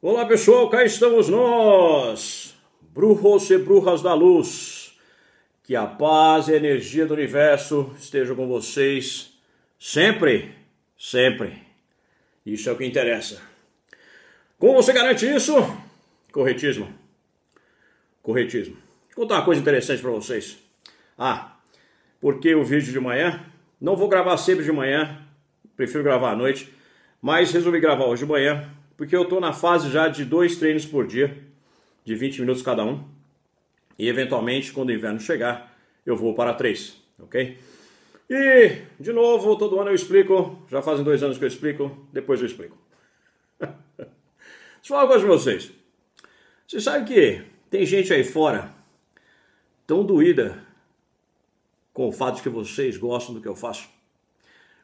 Olá pessoal, cá estamos nós, bruxos e brujas da luz. Que a paz e a energia do universo estejam com vocês sempre, sempre. Isso é o que interessa. Como você garante isso? Corretismo. Corretismo. Vou contar uma coisa interessante para vocês. Ah, porque o vídeo de manhã, não vou gravar sempre de manhã, prefiro gravar à noite, mas resolvi gravar hoje de manhã porque eu estou na fase já de dois treinos por dia, de 20 minutos cada um. E eventualmente, quando o inverno chegar, eu vou para três, ok? E, de novo, todo ano eu explico, já fazem dois anos que eu explico, depois eu explico. Deixa eu falar uma coisa pra vocês. Você sabe que tem gente aí fora tão doída com o fato de que vocês gostam do que eu faço,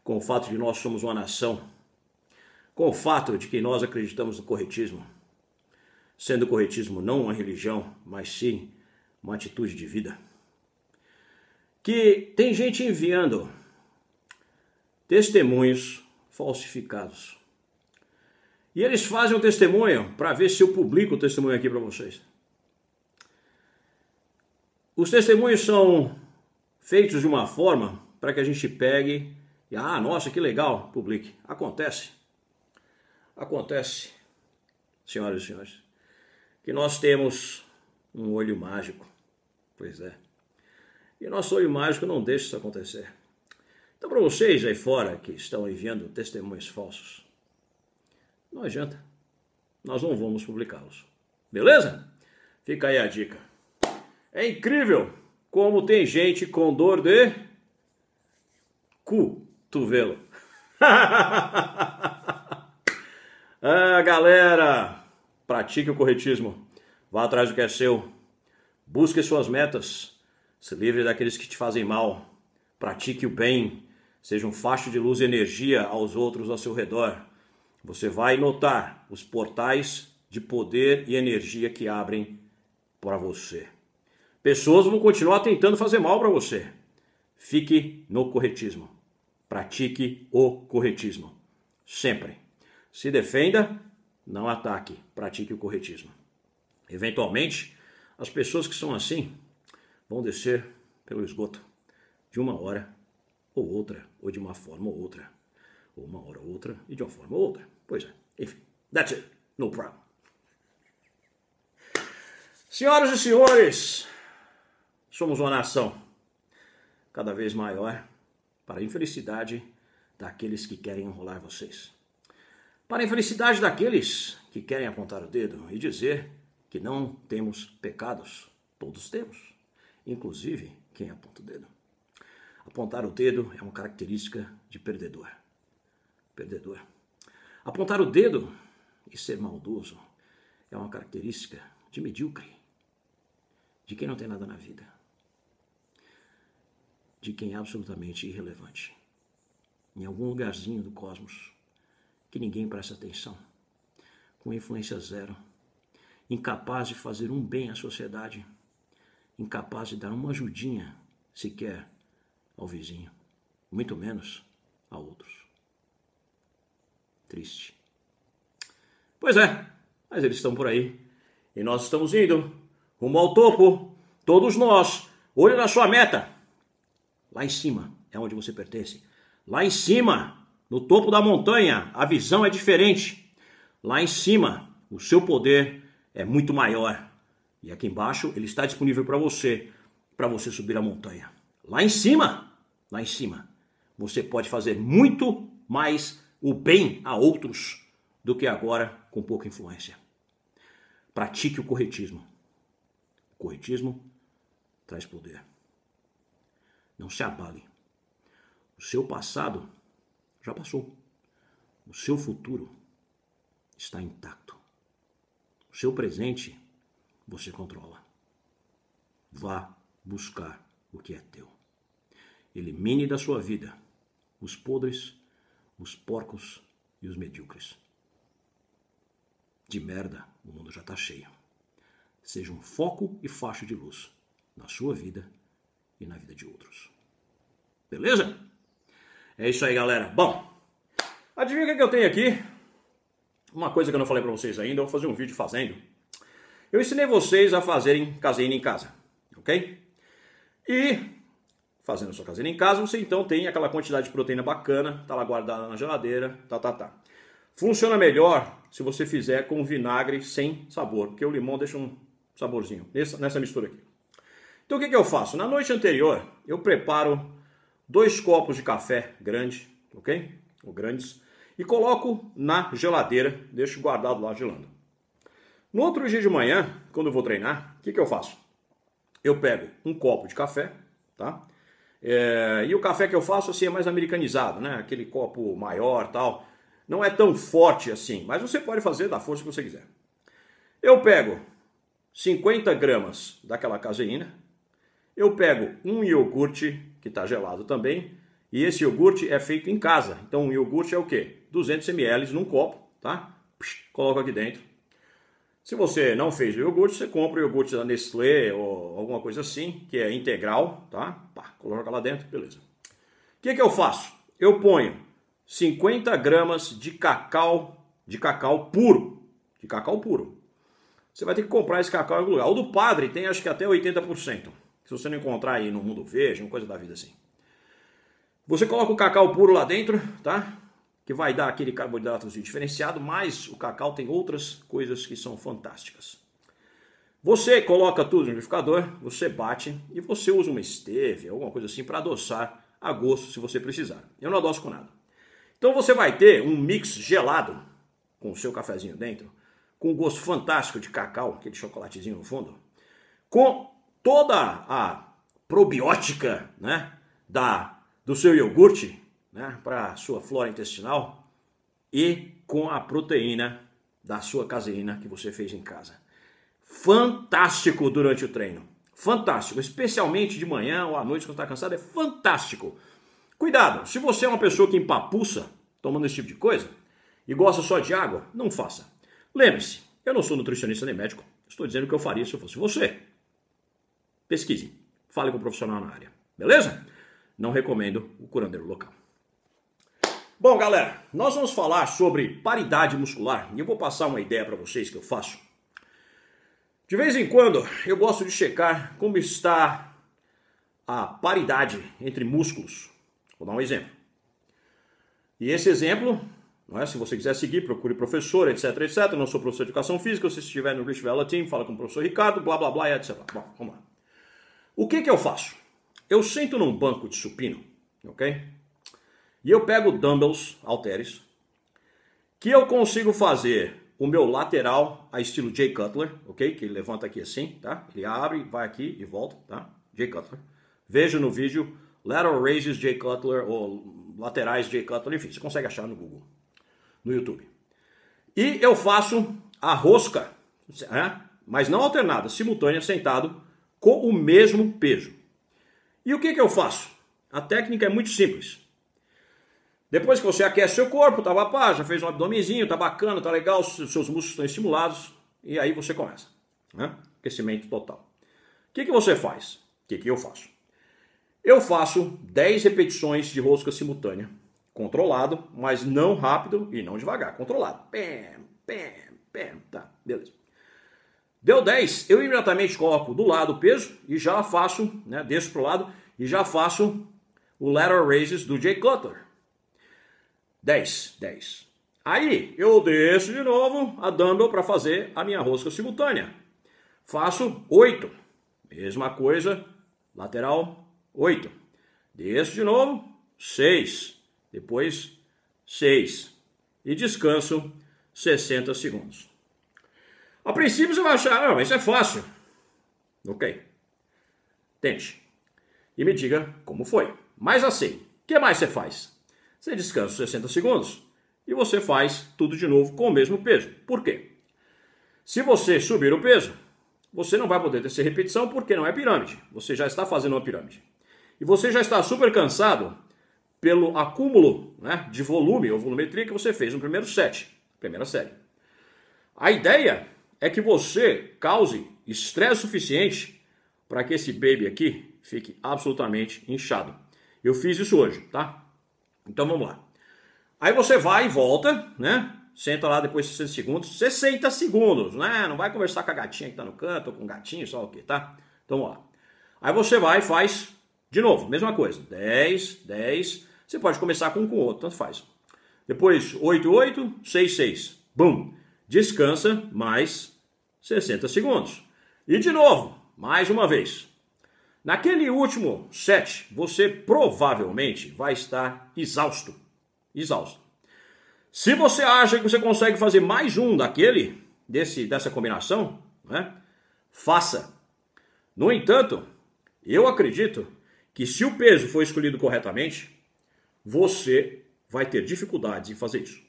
com o fato de nós somos uma nação com o fato de que nós acreditamos no corretismo, sendo o corretismo não uma religião, mas sim uma atitude de vida. Que tem gente enviando testemunhos falsificados. E eles fazem um testemunho para ver se eu publico o testemunho aqui para vocês. Os testemunhos são feitos de uma forma para que a gente pegue e, ah, nossa, que legal, publique. Acontece. Acontece, senhoras e senhores, que nós temos um olho mágico. Pois é. E nosso olho mágico não deixa isso acontecer. Então, para vocês aí fora que estão enviando testemunhos falsos, não adianta. Nós não vamos publicá-los. Beleza? Fica aí a dica. É incrível como tem gente com dor de cotovelo. Ah, galera, pratique o corretismo. Vá atrás do que é seu. Busque suas metas. Se livre daqueles que te fazem mal. Pratique o bem. Seja um facho de luz e energia aos outros ao seu redor. Você vai notar os portais de poder e energia que abrem para você. Pessoas vão continuar tentando fazer mal para você. Fique no corretismo. Pratique o corretismo. Sempre. Se defenda, não ataque, pratique o corretismo. Eventualmente, as pessoas que são assim vão descer pelo esgoto de uma hora ou outra, ou de uma forma ou outra, ou uma hora ou outra e de uma forma ou outra. Pois é, enfim, that's it, no problem. Senhoras e senhores, somos uma nação cada vez maior para a infelicidade daqueles que querem enrolar vocês para a infelicidade daqueles que querem apontar o dedo e dizer que não temos pecados. Todos temos, inclusive quem aponta o dedo. Apontar o dedo é uma característica de perdedor. Perdedor. Apontar o dedo e ser maldoso é uma característica de medíocre, de quem não tem nada na vida, de quem é absolutamente irrelevante. Em algum lugarzinho do cosmos que ninguém presta atenção, com influência zero, incapaz de fazer um bem à sociedade, incapaz de dar uma ajudinha sequer ao vizinho, muito menos a outros. Triste. Pois é, mas eles estão por aí. E nós estamos indo rumo ao topo, todos nós. Olhe na sua meta. Lá em cima é onde você pertence. Lá em cima no topo da montanha, a visão é diferente. Lá em cima, o seu poder é muito maior. E aqui embaixo, ele está disponível para você, para você subir a montanha. Lá em cima, lá em cima, você pode fazer muito mais o bem a outros do que agora com pouca influência. Pratique o corretismo. O corretismo traz poder. Não se abale. O seu passado já passou. O seu futuro está intacto. O seu presente você controla. Vá buscar o que é teu. Elimine da sua vida os podres, os porcos e os medíocres. De merda, o mundo já está cheio. Seja um foco e faixa de luz na sua vida e na vida de outros. Beleza? É isso aí, galera. Bom, adivinha o que, eu tenho aqui? Uma coisa que eu não falei para vocês ainda, eu vou fazer um vídeo fazendo. Eu ensinei vocês a fazerem caseína em casa, ok? E fazendo sua caseína em casa, você então tem aquela quantidade de proteína bacana, tá lá guardada na geladeira, tá, tá, tá. Funciona melhor se você fizer com vinagre sem sabor, porque o limão deixa um saborzinho nessa, nessa mistura aqui. Então o que, que eu faço? Na noite anterior, eu preparo dois copos de café grande, ok? Ou grandes, e coloco na geladeira, deixo guardado lá gelando. No outro dia de manhã, quando eu vou treinar, o que, que eu faço? Eu pego um copo de café, tá? É, e o café que eu faço assim é mais americanizado, né? Aquele copo maior, tal. Não é tão forte assim, mas você pode fazer da força que você quiser. Eu pego 50 gramas daquela caseína, eu pego um iogurte, que está gelado também, e esse iogurte é feito em casa. Então, o iogurte é o quê? 200 ml num copo, tá? Psh, coloco aqui dentro. Se você não fez o iogurte, você compra o iogurte da Nestlé ou alguma coisa assim, que é integral, tá? Pá, coloca lá dentro, beleza. O que, que eu faço? Eu ponho 50 gramas de cacau, de cacau puro, de cacau puro. Você vai ter que comprar esse cacau em algum lugar. O do padre tem acho que até 80% se você não encontrar aí no mundo verde, uma coisa da vida assim. Você coloca o cacau puro lá dentro, tá? Que vai dar aquele carboidrato diferenciado, mas o cacau tem outras coisas que são fantásticas. Você coloca tudo no liquidificador, você bate e você usa uma esteve, alguma coisa assim, para adoçar a gosto se você precisar. Eu não adoço com nada. Então você vai ter um mix gelado com o seu cafezinho dentro, com um gosto fantástico de cacau, aquele chocolatezinho no fundo, com toda a probiótica né, da, do seu iogurte né, para a sua flora intestinal e com a proteína da sua caseína que você fez em casa. Fantástico durante o treino. Fantástico, especialmente de manhã ou à noite quando está cansado, é fantástico. Cuidado, se você é uma pessoa que empapuça tomando esse tipo de coisa e gosta só de água, não faça. Lembre-se, eu não sou nutricionista nem médico, estou dizendo o que eu faria se eu fosse você pesquise, fale com o um profissional na área, beleza? Não recomendo o curandeiro local. Bom, galera, nós vamos falar sobre paridade muscular e eu vou passar uma ideia para vocês que eu faço. De vez em quando, eu gosto de checar como está a paridade entre músculos. Vou dar um exemplo. E esse exemplo, não é? se você quiser seguir, procure professor, etc, etc. Eu não sou professor de educação física, se estiver no Rich Vela Team, fala com o professor Ricardo, blá, blá, blá, etc. Bom, vamos lá. O que, que eu faço? Eu sento num banco de supino, ok? E eu pego dumbbells, halteres, que eu consigo fazer o meu lateral a estilo Jay Cutler, ok? Que ele levanta aqui assim, tá? Ele abre, vai aqui e volta, tá? Jay Cutler. Veja no vídeo lateral raises Jay Cutler ou laterais Jay Cutler, enfim, você consegue achar no Google, no YouTube. E eu faço a rosca, né? mas não alternada, simultânea, sentado, com o mesmo peso. E o que, que eu faço? A técnica é muito simples. Depois que você aquece seu corpo, tá pá, já fez um abdomenzinho, tá bacana, tá legal, seus músculos estão estimulados, e aí você começa. Né? Aquecimento total. O que, que você faz? O que, que eu faço? Eu faço 10 repetições de rosca simultânea, controlado, mas não rápido e não devagar, controlado. Pem, pem, pem, tá, beleza. Deu 10, eu imediatamente coloco do lado o peso e já faço, né, desço para o lado e já faço o lateral raises do Jay Cutler. 10, 10. Aí eu desço de novo a dumbbell para fazer a minha rosca simultânea. Faço 8. Mesma coisa, lateral 8. Desço de novo, 6. Depois 6. E descanso 60 segundos. A princípio você vai achar, ah, mas isso é fácil. Ok. Tente. E me diga como foi. Mas assim, o que mais você faz? Você descansa 60 segundos e você faz tudo de novo com o mesmo peso. Por quê? Se você subir o peso, você não vai poder ter repetição porque não é pirâmide. Você já está fazendo uma pirâmide. E você já está super cansado pelo acúmulo né, de volume ou volumetria que você fez no primeiro set, primeira série. A ideia é que você cause estresse suficiente para que esse baby aqui fique absolutamente inchado. Eu fiz isso hoje, tá? Então vamos lá. Aí você vai e volta, né? Senta lá depois de 60 segundos. 60 segundos, né? Não vai conversar com a gatinha que tá no canto, ou com o gatinho, só o quê, tá? Então vamos lá. Aí você vai e faz de novo, mesma coisa. 10, 10. Você pode começar com um com o outro, tanto faz. Depois 8, 8, 6, 6. Bum! descansa mais 60 segundos. E de novo, mais uma vez. Naquele último set, você provavelmente vai estar exausto. Exausto. Se você acha que você consegue fazer mais um daquele, desse, dessa combinação, né, faça. No entanto, eu acredito que se o peso for escolhido corretamente, você vai ter dificuldades em fazer isso.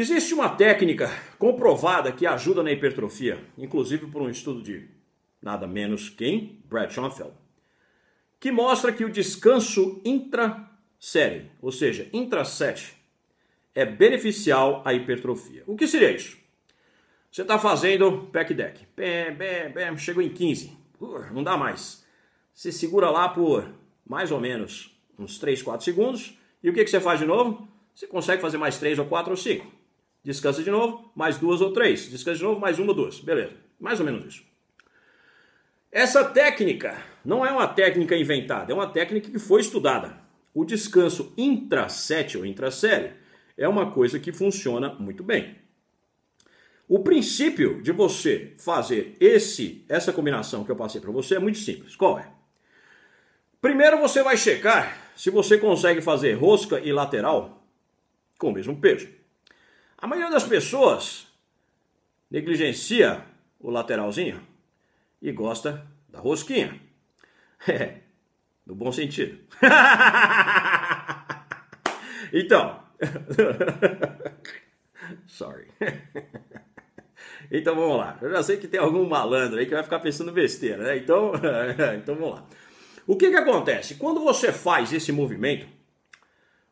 Existe uma técnica comprovada que ajuda na hipertrofia, inclusive por um estudo de nada menos quem? Brad Schoenfeld, que mostra que o descanso intra-série, ou seja, intra-set, é beneficial à hipertrofia. O que seria isso? Você está fazendo pack deck, bem, bem, bem, chegou em 15, uh, não dá mais. Você segura lá por mais ou menos uns 3, 4 segundos, e o que, que você faz de novo? Você consegue fazer mais 3 ou 4 ou 5 descansa de novo, mais duas ou três, descansa de novo, mais uma ou duas, beleza, mais ou menos isso. Essa técnica não é uma técnica inventada, é uma técnica que foi estudada. O descanso intra-sete ou intra-série é uma coisa que funciona muito bem. O princípio de você fazer esse essa combinação que eu passei para você é muito simples. Qual é? Primeiro você vai checar se você consegue fazer rosca e lateral com o mesmo peso. A maioria das pessoas negligencia o lateralzinho e gosta da rosquinha. É, no bom sentido. então. Sorry. Então vamos lá. Eu já sei que tem algum malandro aí que vai ficar pensando besteira, né? Então, então vamos lá. O que que acontece? Quando você faz esse movimento,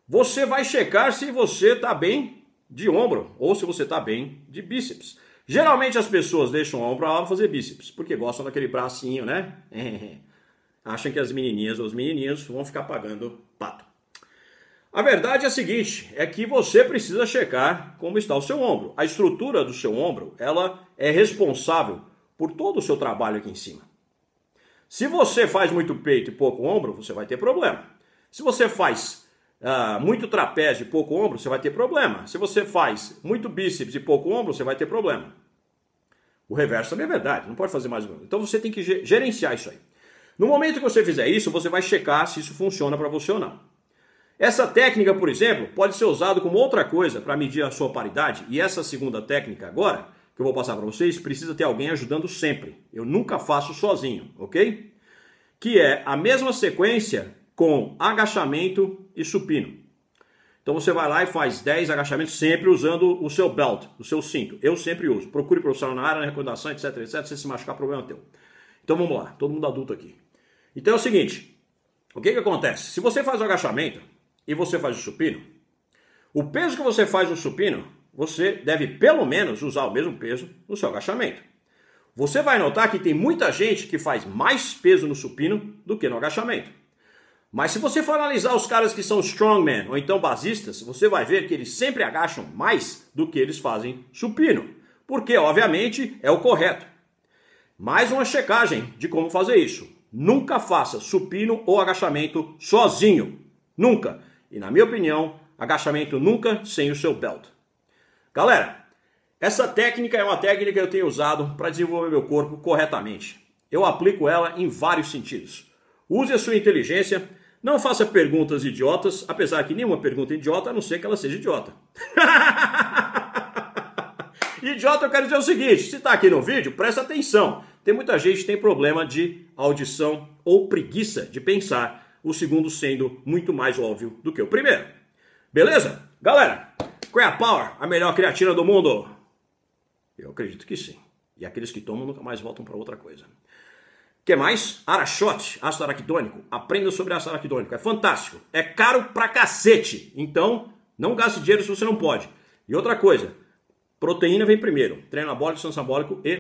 você vai checar se você está bem de ombro, ou se você está bem, de bíceps. Geralmente as pessoas deixam o ombro para fazer bíceps, porque gostam daquele bracinho, né? Acham que as menininhas ou os menininhos vão ficar pagando pato. A verdade é a seguinte, é que você precisa checar como está o seu ombro. A estrutura do seu ombro, ela é responsável por todo o seu trabalho aqui em cima. Se você faz muito peito e pouco ombro, você vai ter problema. Se você faz ah, muito trapézio e pouco ombro, você vai ter problema. Se você faz muito bíceps e pouco ombro, você vai ter problema. O reverso também é verdade, não pode fazer mais. Então você tem que gerenciar isso aí. No momento que você fizer isso, você vai checar se isso funciona para você ou não. Essa técnica, por exemplo, pode ser usada como outra coisa para medir a sua paridade. E essa segunda técnica agora, que eu vou passar para vocês, precisa ter alguém ajudando sempre. Eu nunca faço sozinho, ok? Que é a mesma sequência com agachamento e supino. Então você vai lá e faz 10 agachamentos, sempre usando o seu belt, o seu cinto. Eu sempre uso. Procure profissional na área, na recomendação, etc, etc. Se se machucar, problema é teu. Então vamos lá, todo mundo adulto aqui. Então é o seguinte: o que, que acontece? Se você faz o agachamento e você faz o supino, o peso que você faz no supino, você deve pelo menos usar o mesmo peso no seu agachamento. Você vai notar que tem muita gente que faz mais peso no supino do que no agachamento. Mas se você for analisar os caras que são strongman ou então basistas, você vai ver que eles sempre agacham mais do que eles fazem supino, porque obviamente é o correto. Mais uma checagem de como fazer isso. Nunca faça supino ou agachamento sozinho. Nunca. E na minha opinião, agachamento nunca sem o seu belt. Galera, essa técnica é uma técnica que eu tenho usado para desenvolver meu corpo corretamente. Eu aplico ela em vários sentidos. Use a sua inteligência não faça perguntas idiotas, apesar que nenhuma pergunta é idiota, a não ser que ela seja idiota. idiota, eu quero dizer o seguinte: se está aqui no vídeo, presta atenção. Tem muita gente que tem problema de audição ou preguiça de pensar, o segundo sendo muito mais óbvio do que o primeiro. Beleza? Galera, qual é a Power, a melhor creatina do mundo? Eu acredito que sim. E aqueles que tomam nunca mais voltam para outra coisa. Quer mais? Araxote, ácido araquidônico. Aprenda sobre ácido araquidônico. É fantástico. É caro pra cacete. Então, não gaste dinheiro se você não pode. E outra coisa, proteína vem primeiro. Treino abólico, senso abólico e